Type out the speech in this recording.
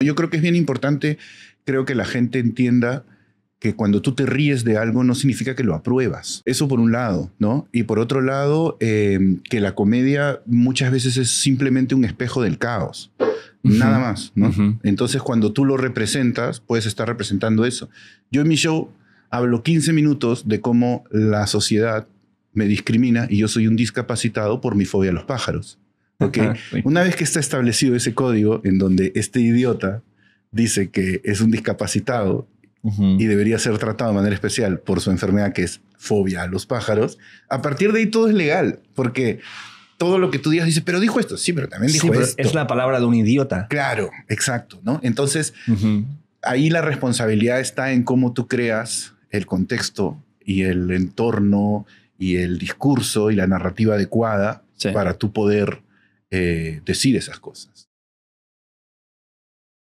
Yo creo que es bien importante, creo que la gente entienda que cuando tú te ríes de algo no significa que lo apruebas. Eso por un lado, ¿no? Y por otro lado, em, que la comedia muchas veces es simplemente un espejo del caos. Nada más, ¿no? Entonces, cuando tú lo representas, puedes estar representando eso. Yo en mi show hablo 15 minutos de cómo la sociedad me discrimina y yo soy un discapacitado por mi fobia a los pájaros porque Una vez que está establecido ese código en donde este idiota dice que es un discapacitado y debería ser tratado de manera especial por su enfermedad que es fobia a los pájaros, a partir de ahí todo es legal, porque todo lo que tú digas dice pero dijo esto, sí, pero también dijo sí, pero Es la palabra de un idiota. Claro, exacto, ¿no? Entonces, ahí la responsabilidad está en cómo tú creas el contexto y el entorno y el discurso y la narrativa adecuada para tu poder eh, decir esas cosas.